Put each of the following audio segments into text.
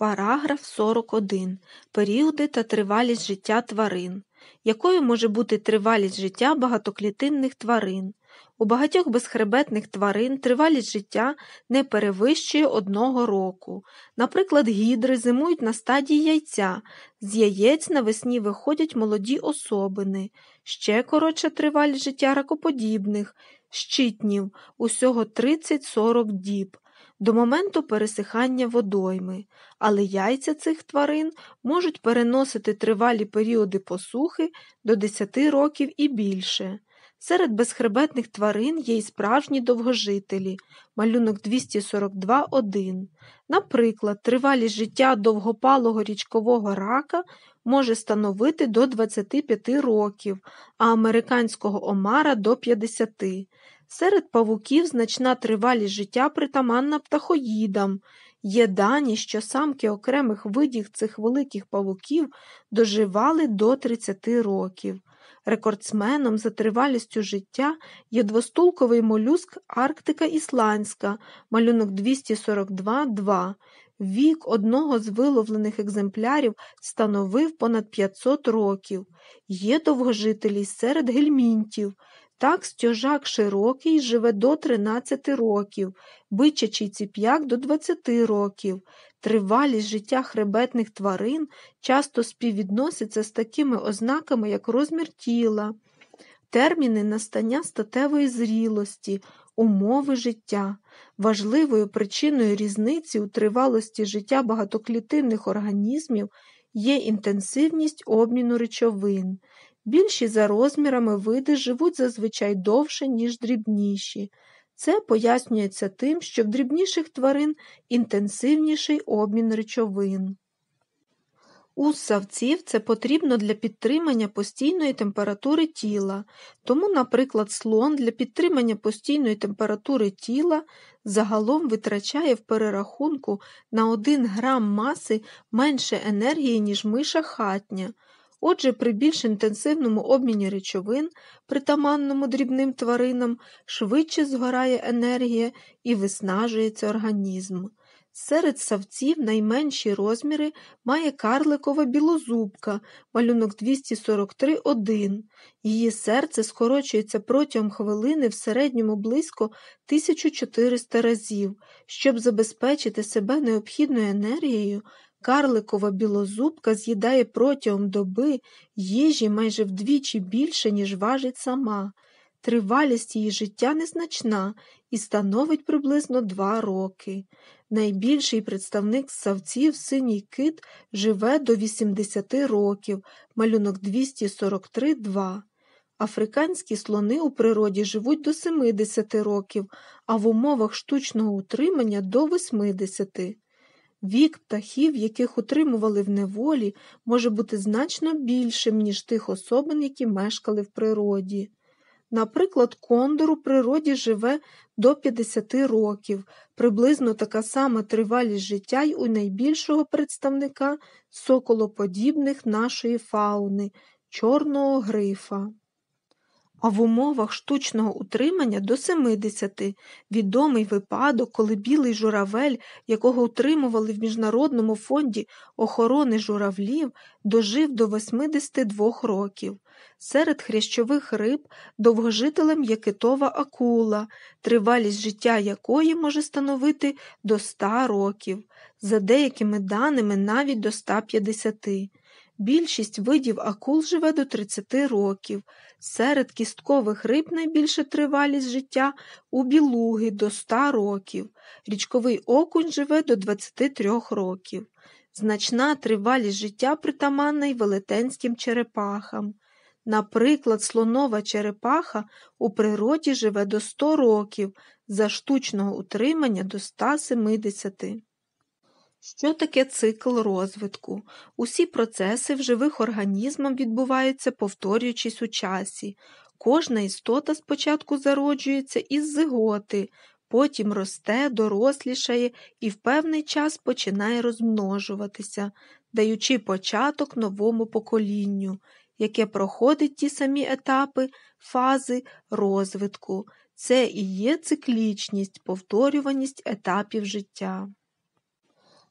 Параграф 41. Періоди та тривалість життя тварин. Якою може бути тривалість життя багатоклітинних тварин? У багатьох безхребетних тварин тривалість життя не перевищує одного року. Наприклад, гідри зимують на стадії яйця, з яєць навесні виходять молоді особини, ще коротша тривалість життя ракоподібних, щитнів усього 30-40 діб до моменту пересихання водойми, але яйця цих тварин можуть переносити тривалі періоди посухи до 10 років і більше. Серед безхребетних тварин є й справжні довгожителі, малюнок 242.1. Наприклад, тривалість життя довгопалого річкового рака може становити до 25 років, а американського омара до 50. Серед павуків значна тривалість життя притаманна птахоїдам. Є дані, що самки окремих видів цих великих павуків доживали до 30 років. Рекордсменом за тривалістю життя є двостулковий молюск Арктика Ісландська, малюнок 242-2. Вік одного з виловлених екземплярів становив понад 500 років. Є довгожителі серед гельмінтів. Так стяжак широкий живе до 13 років, бичачий ціп'як до 20 років. Тривалість життя хребетних тварин часто співвідноситься з такими ознаками, як розмір тіла, терміни настання статевої зрілості, умови життя. Важливою причиною різниці у тривалості життя багатоклітинних організмів є інтенсивність обміну речовин. Більші за розмірами види живуть зазвичай довше, ніж дрібніші. Це пояснюється тим, що в дрібніших тварин інтенсивніший обмін речовин. У савців це потрібно для підтримання постійної температури тіла, тому, наприклад, слон для підтримання постійної температури тіла загалом витрачає в перерахунку на 1 грам маси менше енергії, ніж миша хатня. Отже, при більш інтенсивному обміні речовин, притаманному дрібним тваринам, швидше згорає енергія і виснажується організм. Серед савців найменші розміри має карликова білозубка, малюнок 243-1. Її серце скорочується протягом хвилини в середньому близько 1400 разів. Щоб забезпечити себе необхідною енергією, Карликова білозубка з'їдає протягом доби їжі майже вдвічі більше, ніж важить сама. Тривалість її життя незначна і становить приблизно два роки. Найбільший представник ссавців синій кит живе до 80 років, малюнок 243-2. Африканські слони у природі живуть до 70 років, а в умовах штучного утримання до 80. Вік птахів, яких утримували в неволі, може бути значно більшим, ніж тих особин, які мешкали в природі. Наприклад, кондор у природі живе до 50 років, приблизно така сама тривалість життя й у найбільшого представника соколоподібних нашої фауни чорного грифа а в умовах штучного утримання до 70. відомий випадок, коли білий журавель, якого утримували в Міжнародному фонді охорони журавлів, дожив до 82 років. Серед хрящових риб довгожителем є китова акула, тривалість життя якої може становити до 100 років, за деякими даними навіть до 150. Більшість видів акул живе до 30 років, серед кісткових риб найбільша тривалість життя у білуги до 100 років, річковий окунь живе до 23 років. Значна тривалість життя притаманна й велетенським черепахам. Наприклад, слонова черепаха у природі живе до 100 років, за штучного утримання до 170. Що таке цикл розвитку? Усі процеси в живих організмах відбуваються, повторюючись у часі. Кожна істота спочатку зароджується із зиготи, потім росте, дорослішає і в певний час починає розмножуватися, даючи початок новому поколінню, яке проходить ті самі етапи, фази розвитку. Це і є циклічність, повторюваність етапів життя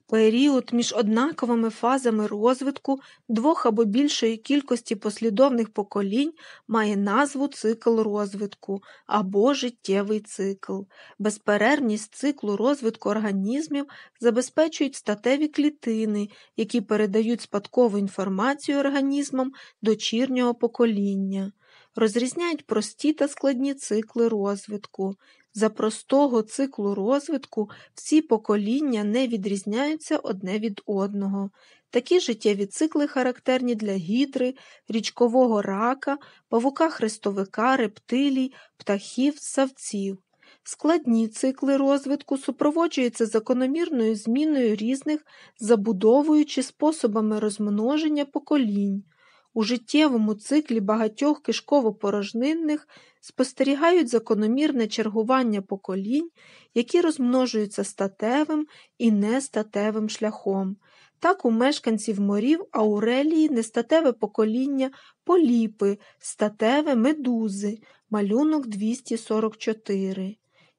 період між однаковими фазами розвитку двох або більшої кількості послідовних поколінь має назву цикл розвитку або життєвий цикл. Безперервність циклу розвитку організмів забезпечують статеві клітини, які передають спадкову інформацію організмам дочірнього покоління. Розрізняють прості та складні цикли розвитку. За простого циклу розвитку всі покоління не відрізняються одне від одного. Такі життєві цикли характерні для гідри, річкового рака, павука хрестовика, рептилій, птахів, савців. Складні цикли розвитку супроводжуються закономірною зміною різних забудовуючи способами розмноження поколінь у життєвому циклі багатьох кишково-порожнинних спостерігають закономірне чергування поколінь, які розмножуються статевим і нестатевим шляхом. Так у мешканців морів аурелії нестатеве покоління поліпи, статеве медузи, малюнок 244.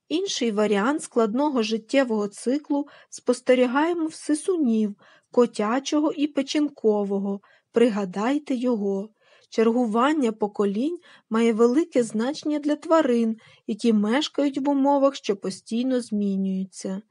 Інший варіант складного життєвого циклу спостерігаємо в сисунів, котячого і печінкового. Пригадайте його. Чергування поколінь має велике значення для тварин, які мешкають в умовах, що постійно змінюються.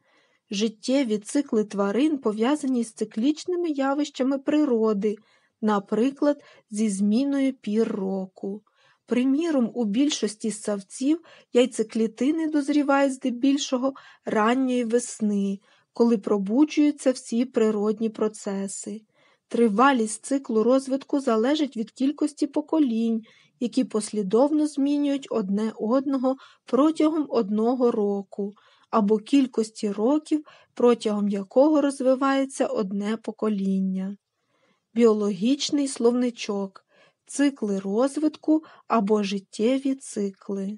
Життєві цикли тварин пов'язані з циклічними явищами природи, наприклад, зі зміною пір року. Приміром, у більшості савців яйцеклітини дозрівають здебільшого ранньої весни, коли пробуджуються всі природні процеси. Тривалість циклу розвитку залежить від кількості поколінь, які послідовно змінюють одне одного протягом одного року, або кількості років, протягом якого розвивається одне покоління. Біологічний словничок, цикли розвитку або життєві цикли,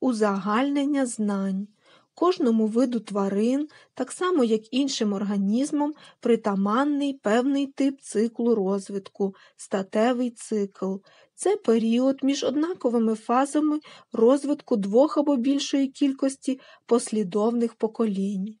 узагальнення знань. Кожному виду тварин, так само як іншим організмам, притаманний певний тип циклу розвитку, статевий цикл. Це період між однаковими фазами розвитку двох або більшої кількості послідовних поколінь.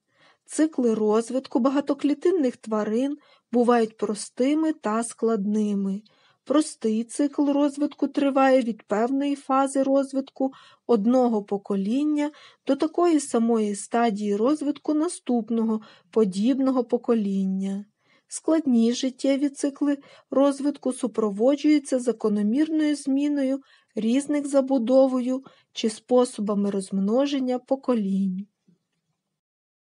Цикли розвитку багатоклітинних тварин бувають простими та складними простий цикл розвитку триває від певної фази розвитку одного покоління до такої самої стадії розвитку наступного подібного покоління. Складні життєві цикли розвитку супроводжуються закономірною зміною різних забудовою чи способами розмноження поколінь.